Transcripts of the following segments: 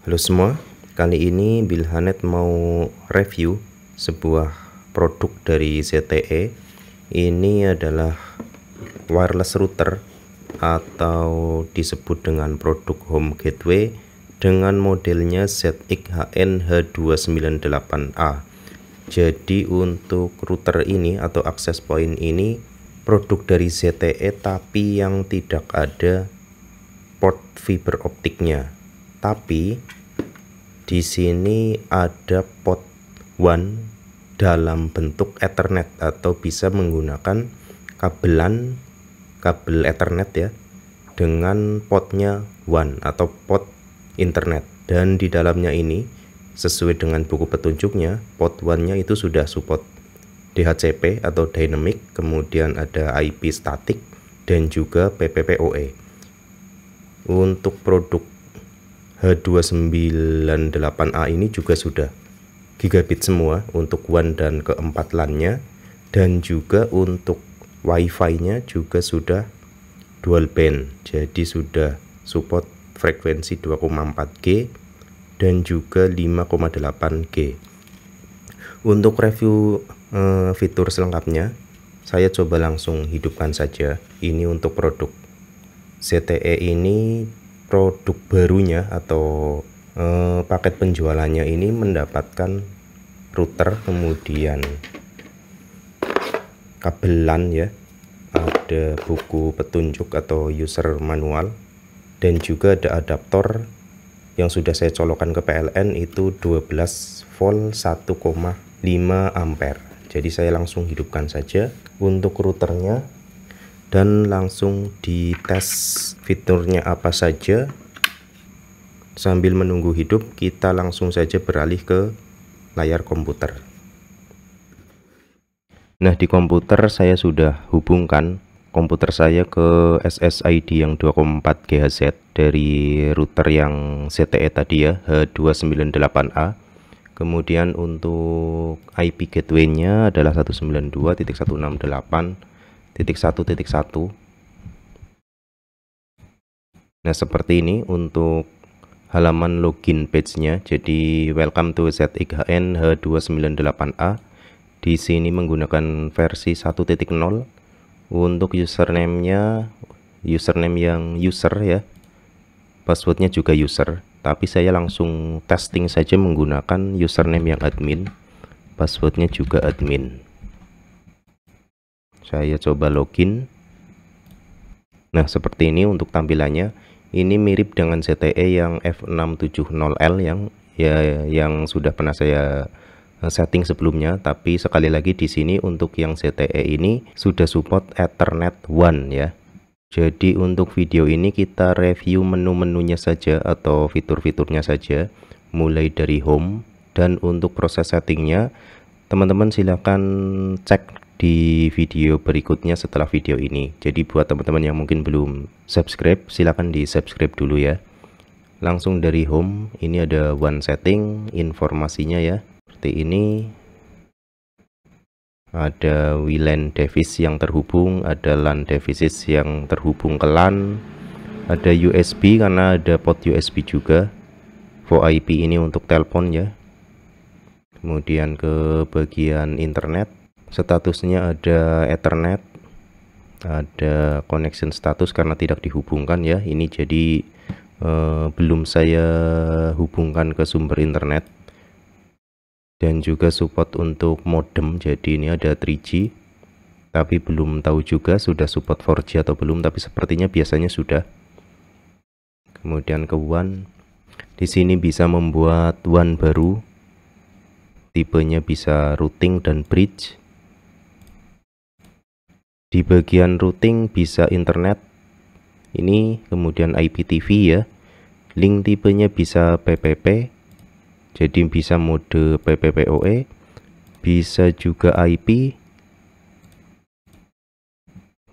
Halo semua, kali ini Bilhanet mau review sebuah produk dari ZTE. Ini adalah wireless router atau disebut dengan produk home gateway dengan modelnya ZXHN H298A. Jadi untuk router ini atau akses point ini produk dari ZTE tapi yang tidak ada port fiber optiknya tapi di sini ada port one dalam bentuk Ethernet atau bisa menggunakan kabelan kabel Ethernet ya dengan portnya one atau port internet dan di dalamnya ini sesuai dengan buku petunjuknya port one-nya itu sudah support DHCP atau dynamic kemudian ada IP static dan juga PPPoE untuk produk H298A ini juga sudah gigabit semua untuk WAN dan keempat LAN-nya dan juga untuk wi fi nya juga sudah dual band. Jadi sudah support frekuensi 2,4G dan juga 5,8G. Untuk review eh, fitur selengkapnya, saya coba langsung hidupkan saja. Ini untuk produk ZTE ini produk barunya atau e, paket penjualannya ini mendapatkan router kemudian kabelan ya ada buku petunjuk atau user manual dan juga ada adaptor yang sudah saya colokan ke PLN itu 12 volt 1,5 ampere jadi saya langsung hidupkan saja untuk routernya dan langsung dites fiturnya apa saja sambil menunggu hidup kita langsung saja beralih ke layar komputer nah di komputer saya sudah hubungkan komputer saya ke SSID yang 2,4 GHz dari router yang CTE tadi ya H298A kemudian untuk IP gateway nya adalah 192.168 titik satu titik satu nah seperti ini untuk halaman login page-nya jadi welcome to zikhn H298A di sini menggunakan versi 1.0 untuk username-nya username yang user ya passwordnya juga user tapi saya langsung testing saja menggunakan username yang admin passwordnya juga admin saya coba login nah seperti ini untuk tampilannya ini mirip dengan CTE yang F670L yang ya yang sudah pernah saya eh, setting sebelumnya tapi sekali lagi di sini untuk yang CTE ini sudah support Ethernet One ya jadi untuk video ini kita review menu-menunya saja atau fitur-fiturnya saja mulai dari home dan untuk proses settingnya teman-teman silahkan cek di video berikutnya setelah video ini. Jadi buat teman-teman yang mungkin belum subscribe, silahkan di subscribe dulu ya. Langsung dari home, ini ada one setting, informasinya ya. Seperti ini, ada WLAN device yang terhubung, ada LAN devices yang terhubung ke LAN, ada USB karena ada port USB juga. VoIP ini untuk telepon ya. Kemudian ke bagian internet, statusnya ada Ethernet ada connection status karena tidak dihubungkan ya ini jadi eh, belum saya hubungkan ke sumber internet dan juga support untuk modem jadi ini ada 3G tapi belum tahu juga sudah support 4G atau belum tapi sepertinya biasanya sudah kemudian ke WAN di sini bisa membuat WAN baru tipenya bisa routing dan bridge di bagian routing bisa internet, ini kemudian IPTV ya. Link tipenya bisa PPP, jadi bisa mode PPPoE, bisa juga IP,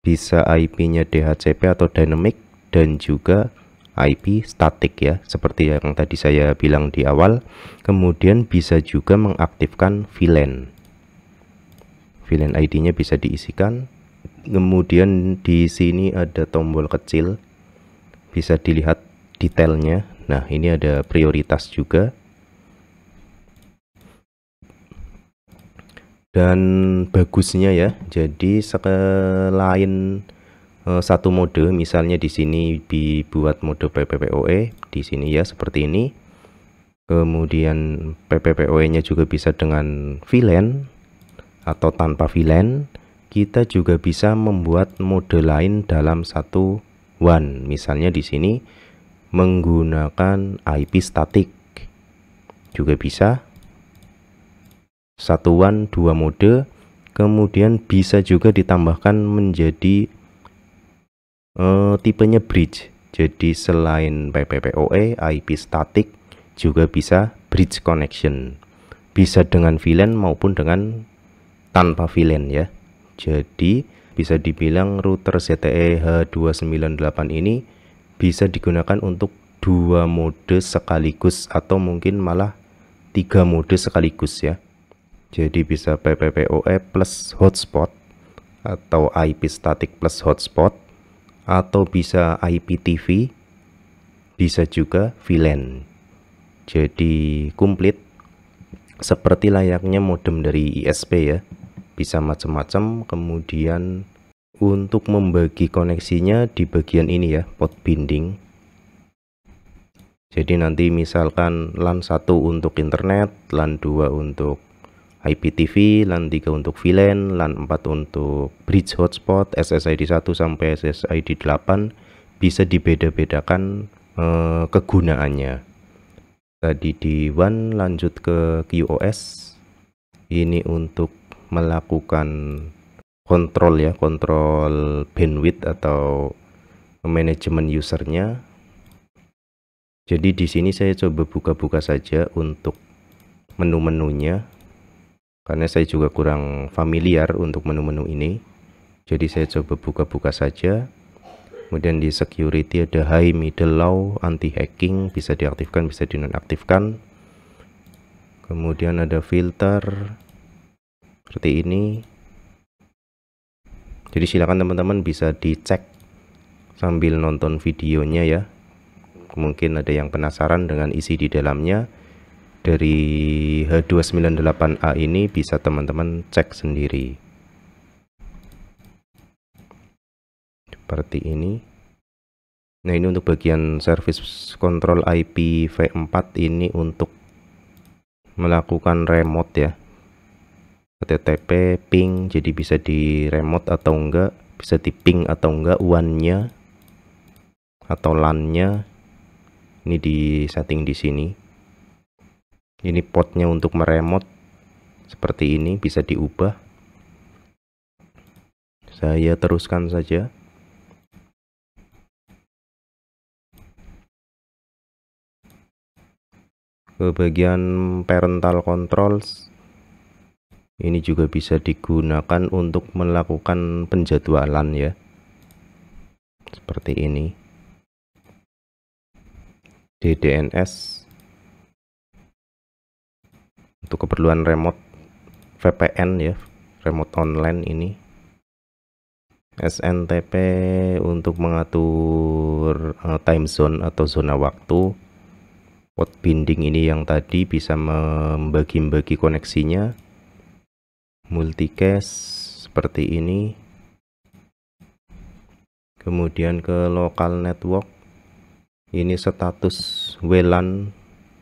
bisa IP-nya DHCP atau dynamic dan juga IP statik ya seperti yang tadi saya bilang di awal kemudian bisa juga mengaktifkan VLAN VLAN ID-nya bisa diisikan kemudian di sini ada tombol kecil bisa dilihat detailnya nah ini ada prioritas juga dan bagusnya ya jadi selain eh, satu mode misalnya di sini dibuat mode PPPoE di sini ya seperti ini kemudian PPPoE nya juga bisa dengan VLAN atau tanpa VLAN kita juga bisa membuat mode lain dalam satu one. Misalnya di sini menggunakan IP statik juga bisa satuan dua mode kemudian bisa juga ditambahkan menjadi uh, tipenya bridge jadi selain PPPoE IP statik juga bisa bridge connection bisa dengan VLAN maupun dengan tanpa VLAN ya jadi bisa dibilang router ZTE H298 ini bisa digunakan untuk dua mode sekaligus atau mungkin malah tiga mode sekaligus ya. Jadi bisa PPPoE plus hotspot atau IP static plus hotspot atau bisa IPTV bisa juga VLAN. Jadi komplit seperti layaknya modem dari ISP ya bisa macam-macam kemudian untuk membagi koneksinya di bagian ini ya pot binding jadi nanti misalkan LAN 1 untuk internet LAN 2 untuk IPTV, LAN 3 untuk VLAN, LAN 4 untuk bridge hotspot, SSID 1 sampai SSID 8 bisa dibeda-bedakan eh, kegunaannya. Tadi di WAN lanjut ke QoS. Ini untuk melakukan kontrol ya kontrol bandwidth atau manajemen usernya jadi di sini saya coba buka-buka saja untuk menu-menunya karena saya juga kurang familiar untuk menu-menu ini jadi saya coba buka-buka saja kemudian di security ada high middle low anti hacking bisa diaktifkan bisa dinonaktifkan kemudian ada filter seperti ini jadi silakan teman-teman bisa dicek sambil nonton videonya ya mungkin ada yang penasaran dengan isi di dalamnya dari H298A ini bisa teman-teman cek sendiri seperti ini nah ini untuk bagian service control IP v 4 ini untuk melakukan remote ya HTTP ping jadi bisa di remote atau enggak bisa di ping atau enggak uannya nya atau LAN-nya ini di setting di sini ini potnya untuk meremot seperti ini bisa diubah saya teruskan saja ke bagian parental controls ini juga bisa digunakan untuk melakukan penjadwalan ya seperti ini DDNS untuk keperluan remote VPN ya remote online ini SNTP untuk mengatur eh, time zone atau zona waktu port binding ini yang tadi bisa membagi-bagi koneksinya multicast seperti ini kemudian ke local network ini status WLAN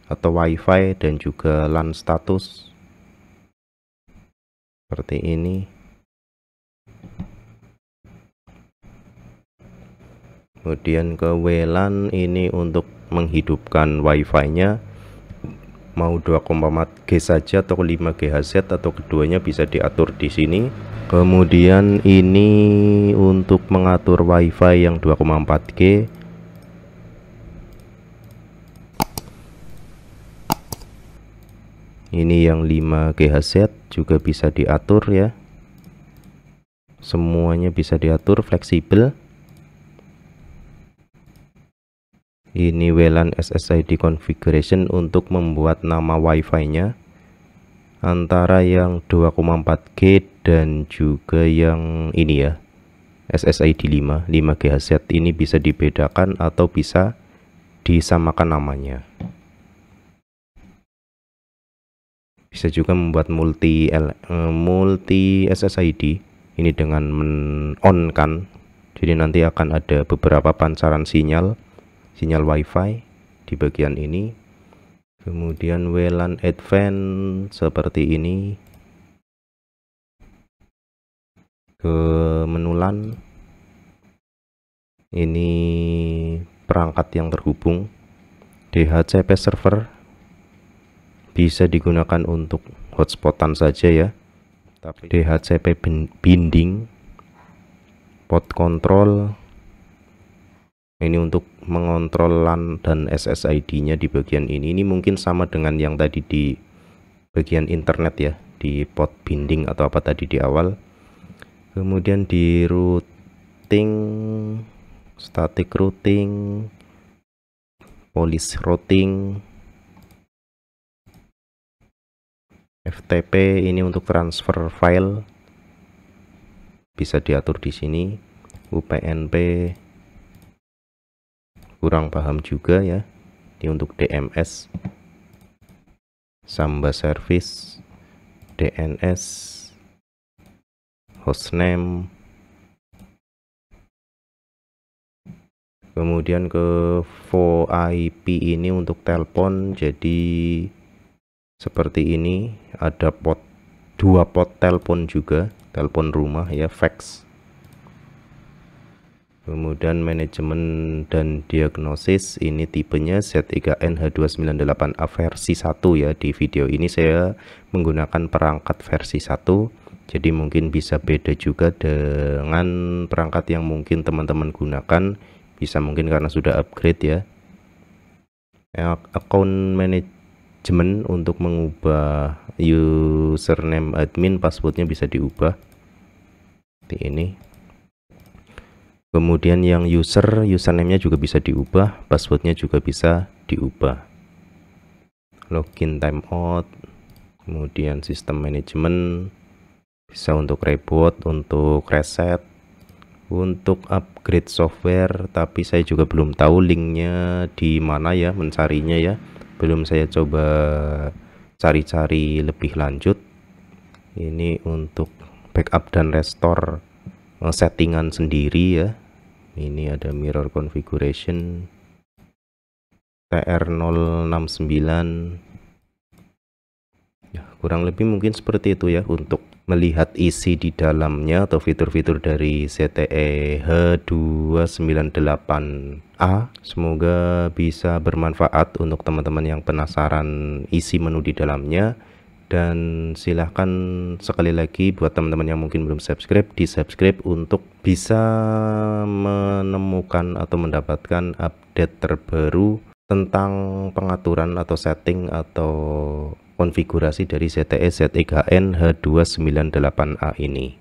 atau WiFi dan juga LAN status seperti ini kemudian ke WLAN ini untuk menghidupkan WiFi nya mau 2,4 G saja atau 5 GHz atau keduanya bisa diatur di sini kemudian ini untuk mengatur wifi yang 2,4 G ini yang 5 GHz juga bisa diatur ya semuanya bisa diatur fleksibel ini WLAN SSID configuration untuk membuat nama WiFi nya antara yang 2,4G dan juga yang ini ya SSID 5 5 GHz ini bisa dibedakan atau bisa disamakan namanya bisa juga membuat multi L, eh, multi SSID ini dengan men on kan jadi nanti akan ada beberapa pancaran sinyal sinyal WiFi di bagian ini. Kemudian WLAN Advanced seperti ini. Ke menu LAN. Ini perangkat yang terhubung DHCP server bisa digunakan untuk hotspotan saja ya tapi DHCP binding port control ini untuk mengontrol LAN dan SSID-nya di bagian ini. Ini mungkin sama dengan yang tadi di bagian internet ya, di port binding atau apa tadi di awal. Kemudian di routing, static routing, policy routing, FTP ini untuk transfer file bisa diatur di sini. UPnP kurang paham juga ya ini untuk DMS Samba Service DNS hostname kemudian ke VoIP ini untuk telepon jadi seperti ini ada pot dua pot telepon juga telepon rumah ya fax kemudian manajemen dan diagnosis ini tipenya Z3NH298A versi 1 ya di video ini saya menggunakan perangkat versi 1 jadi mungkin bisa beda juga dengan perangkat yang mungkin teman-teman gunakan bisa mungkin karena sudah upgrade ya, ya account management untuk mengubah username admin passwordnya bisa diubah seperti ini kemudian yang user username-nya juga bisa diubah passwordnya juga bisa diubah login timeout kemudian sistem manajemen bisa untuk reboot untuk reset untuk upgrade software tapi saya juga belum tahu linknya di mana ya mencarinya ya belum saya coba cari-cari lebih lanjut ini untuk backup dan restore eh, settingan sendiri ya ini ada mirror configuration TR069 ya, kurang lebih mungkin seperti itu ya untuk melihat isi di dalamnya atau fitur-fitur dari ZTE H298A semoga bisa bermanfaat untuk teman-teman yang penasaran isi menu di dalamnya dan silahkan sekali lagi buat teman-teman yang mungkin belum subscribe di subscribe untuk bisa menemukan atau mendapatkan update terbaru tentang pengaturan atau setting atau konfigurasi dari ZTE ZEKN H298A ini.